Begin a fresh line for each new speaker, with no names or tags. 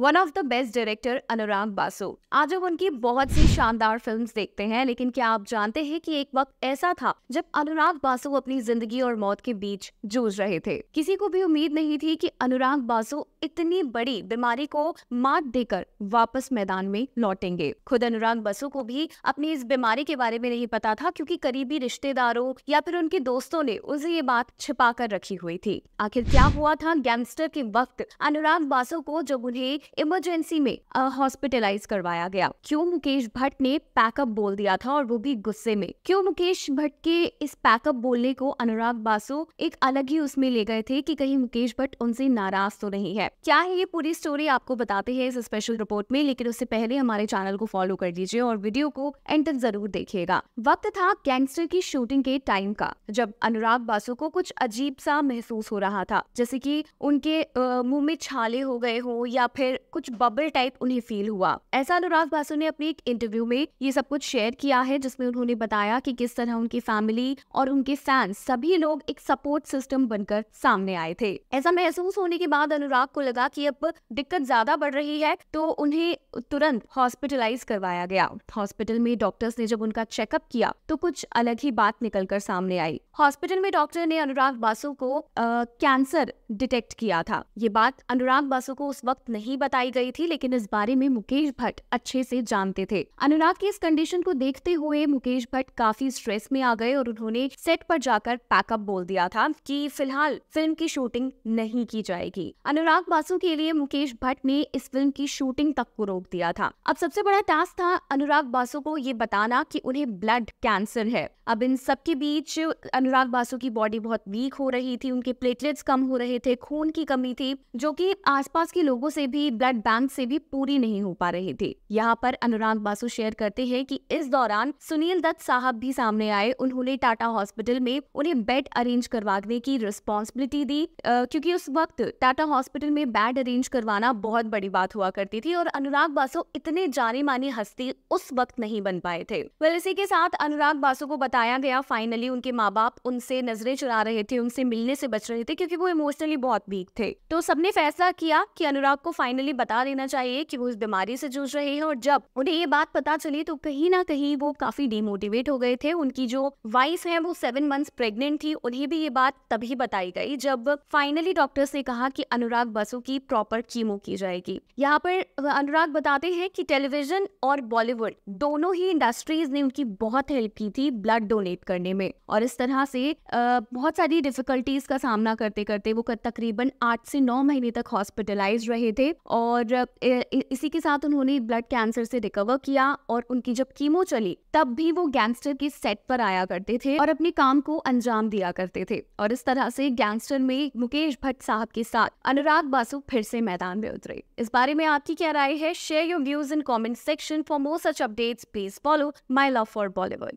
one of the best director Anurag Basu आज हम उनकी बहुत सी शानदार फिल्म्स देखते हैं लेकिन क्या आप जानते हैं कि एक वक्त ऐसा था जब अनुराग बासु अपनी जिंदगी और मौत के बीच जूझ रहे थे किसी को भी उम्मीद नहीं थी कि अनुराग बासु इतनी बड़ी बीमारी को मात देकर वापस मैदान में लौटेंगे खुद अनुराग बासु को भी अपनी इस बीमारी के बारे में नहीं पता था क्यूँकी करीबी रिश्तेदारों या फिर उनके दोस्तों ने उसे ये बात छिपा कर रखी हुई थी आखिर क्या हुआ था गैंगस्टर के वक्त अनुराग बासु को जब उन्हें इमरजेंसी में हॉस्पिटलाइज करवाया गया क्यों मुकेश भट्ट ने पैकअप बोल दिया था और वो भी गुस्से में क्यों मुकेश भट्ट के इस पैकअप बोलने को अनुराग बासु एक अलग ही उसमें ले गए थे कि कहीं मुकेश भट्ट उनसे नाराज तो नहीं है क्या है ये पूरी स्टोरी आपको बताते हैं इस स्पेशल रिपोर्ट में लेकिन उससे पहले हमारे चैनल को फॉलो कर लीजिए और वीडियो को एंड तक जरूर देखिएगा वक्त था गैंगस्टर की शूटिंग के टाइम का जब अनुराग बासु को कुछ अजीब सा महसूस हो रहा था जैसे की उनके मुंह में छाले हो गए हो या फिर फिर कुछ बबल टाइप उन्हें फील हुआ ऐसा अनुराग बासु ने अपने एक इंटरव्यू में ये सब कुछ शेयर किया है जिसमें उन्होंने बताया कि किस तरह उनकी फैमिली और उनके फैंस सभी लोग एक सपोर्ट सिस्टम बनकर सामने आए थे ऐसा महसूस होने के बाद अनुराग को लगा कि अब दिक्कत ज्यादा बढ़ रही है तो उन्हें तुरंत हॉस्पिटलाइज करवाया गया हॉस्पिटल में डॉक्टर्स ने जब उनका चेकअप किया तो कुछ अलग ही बात निकल कर सामने आई हॉस्पिटल में डॉक्टर ने अनुराग बासु को कैंसर डिटेक्ट किया था ये बात अनुराग बासु को उस वक्त नहीं बताई गई थी लेकिन इस बारे में मुकेश भट्ट अच्छे से जानते थे अनुराग की इस कंडीशन को देखते हुए मुकेश भट्ट काफी स्ट्रेस में आ गए और उन्होंने सेट पर जाकर पैकअप बोल दिया था कि फिलहाल फिल्म की शूटिंग नहीं की जाएगी अनुराग बासु के लिए मुकेश भट्ट ने इस फिल्म की शूटिंग तक को रोक दिया था अब सबसे बड़ा टास्क था अनुराग बासु को ये बताना की उन्हें ब्लड कैंसर है अब इन सबके बीच अनुराग बासु की बॉडी बहुत वीक हो रही थी उनके प्लेटलेट्स कम हो रहे थे खून की कमी थी जो कि आसपास के लोगों से भी ब्लड बैंक से भी पूरी नहीं हो पा रही थी यहाँ पर अनुराग बासु शेयर करते हैं कि इस दौरान सुनील दत्त साहब भी सामने आए उन्होंने टाटा हॉस्पिटल में उन्हें बेड अरेंज करवाने की रिस्पॉन्सिबिलिटी दी क्योंकि उस वक्त टाटा हॉस्पिटल में बेड अरेंज करवाना बहुत बड़ी बात हुआ करती थी और अनुराग बासु इतने जाने माने हस्ती उस वक्त नहीं बन पाए थे वेल इसी के साथ अनुराग बासु को बताया गया फाइनली उनके माँ बाप उनसे नजरें चुरा रहे थे उनसे मिलने से बच रहे थे क्योंकि वो इमोशनली बहुत वीक थे तो सबने फैसला किया कि अनुराग को फाइनली फैमिली बता देना चाहिए कि वो इस बीमारी से जूझ रहे हैं और जब उन्हें ये बात पता चली तो कहीं ना कहीं वो काफी डिमोटिवेट हो गए थे उनकी जो वाइफ है वो सेवन मंथ्स प्रेग्नेंट थी उन्हें भी ये बात तभी बताई गई जब फाइनली डॉक्टर्स ने कहा कि अनुराग बसु की प्रॉपर कीमो की जाएगी यहाँ पर अनुराग बताते हैं कि टेलीविजन और बॉलीवुड दोनों ही इंडस्ट्रीज ने उनकी बहुत हेल्प की थी ब्लड डोनेट करने में और इस तरह से बहुत सारी डिफिकल्टीज का सामना करते करते वो तकरीबन आठ से नौ महीने तक हॉस्पिटलाइज रहे थे और इसी के साथ उन्होंने ब्लड कैंसर से रिकवर किया और उनकी जब कीमो चली तब भी वो गैंगस्टर के सेट पर आया करते थे और अपने काम को अंजाम दिया करते थे और इस तरह से गैंगस्टर में मुकेश भट्ट साहब के साथ अनुराग बासु फिर से मैदान में उतरे इस बारे में आपकी क्या राय है share your views in comment section for more such updates please follow my love for Bollywood